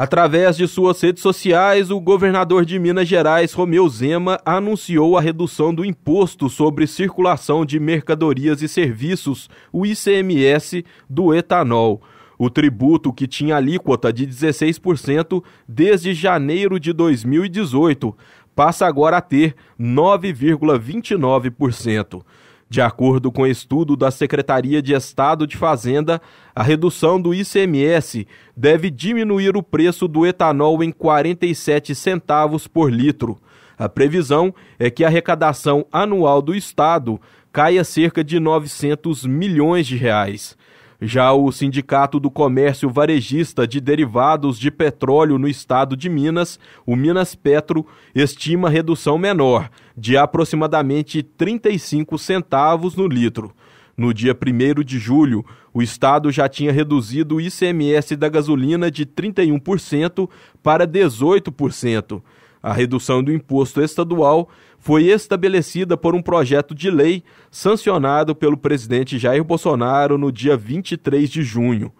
Através de suas redes sociais, o governador de Minas Gerais, Romeu Zema, anunciou a redução do Imposto sobre Circulação de Mercadorias e Serviços, o ICMS, do etanol. O tributo, que tinha alíquota de 16% desde janeiro de 2018, passa agora a ter 9,29%. De acordo com estudo da Secretaria de Estado de Fazenda, a redução do ICMS deve diminuir o preço do etanol em 47 centavos por litro. A previsão é que a arrecadação anual do Estado caia cerca de 900 milhões de reais. Já o Sindicato do Comércio Varejista de Derivados de Petróleo no estado de Minas, o Minas Petro, estima redução menor, de aproximadamente 35 centavos no litro. No dia 1 de julho, o Estado já tinha reduzido o ICMS da gasolina de 31% para 18%. A redução do imposto estadual foi estabelecida por um projeto de lei sancionado pelo presidente Jair Bolsonaro no dia 23 de junho.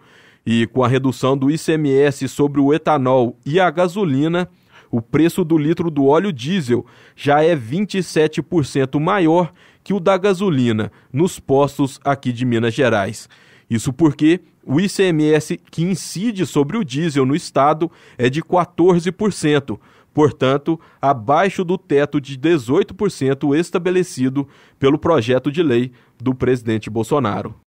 E com a redução do ICMS sobre o etanol e a gasolina, o preço do litro do óleo diesel já é 27% maior que o da gasolina nos postos aqui de Minas Gerais. Isso porque o ICMS que incide sobre o diesel no estado é de 14%, portanto, abaixo do teto de 18% estabelecido pelo projeto de lei do presidente Bolsonaro.